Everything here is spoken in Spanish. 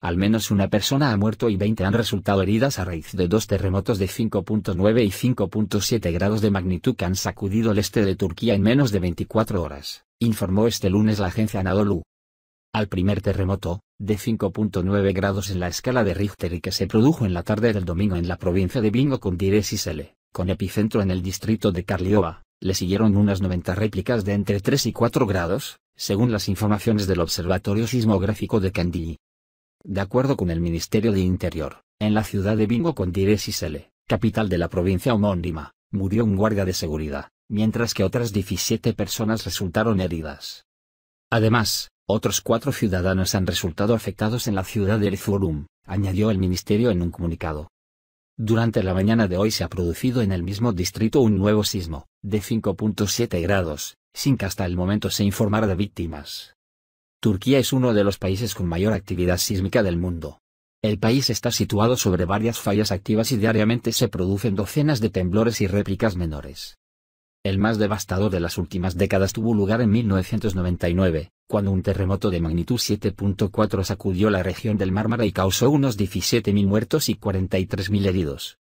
Al menos una persona ha muerto y 20 han resultado heridas a raíz de dos terremotos de 5.9 y 5.7 grados de magnitud que han sacudido el este de Turquía en menos de 24 horas, informó este lunes la agencia Anadolu. Al primer terremoto, de 5.9 grados en la escala de Richter y que se produjo en la tarde del domingo en la provincia de Bingo con Sele, con epicentro en el distrito de Karliova, le siguieron unas 90 réplicas de entre 3 y 4 grados, según las informaciones del Observatorio Sismográfico de Kandilli de acuerdo con el Ministerio de Interior, en la ciudad de Bingo Sele, capital de la provincia homónima, murió un guardia de seguridad, mientras que otras 17 personas resultaron heridas. Además, otros cuatro ciudadanos han resultado afectados en la ciudad de Erzurum, añadió el ministerio en un comunicado. Durante la mañana de hoy se ha producido en el mismo distrito un nuevo sismo, de 5.7 grados, sin que hasta el momento se informara de víctimas. Turquía es uno de los países con mayor actividad sísmica del mundo. El país está situado sobre varias fallas activas y diariamente se producen docenas de temblores y réplicas menores. El más devastador de las últimas décadas tuvo lugar en 1999, cuando un terremoto de magnitud 7.4 sacudió la región del Mármara y causó unos 17.000 muertos y 43.000 heridos.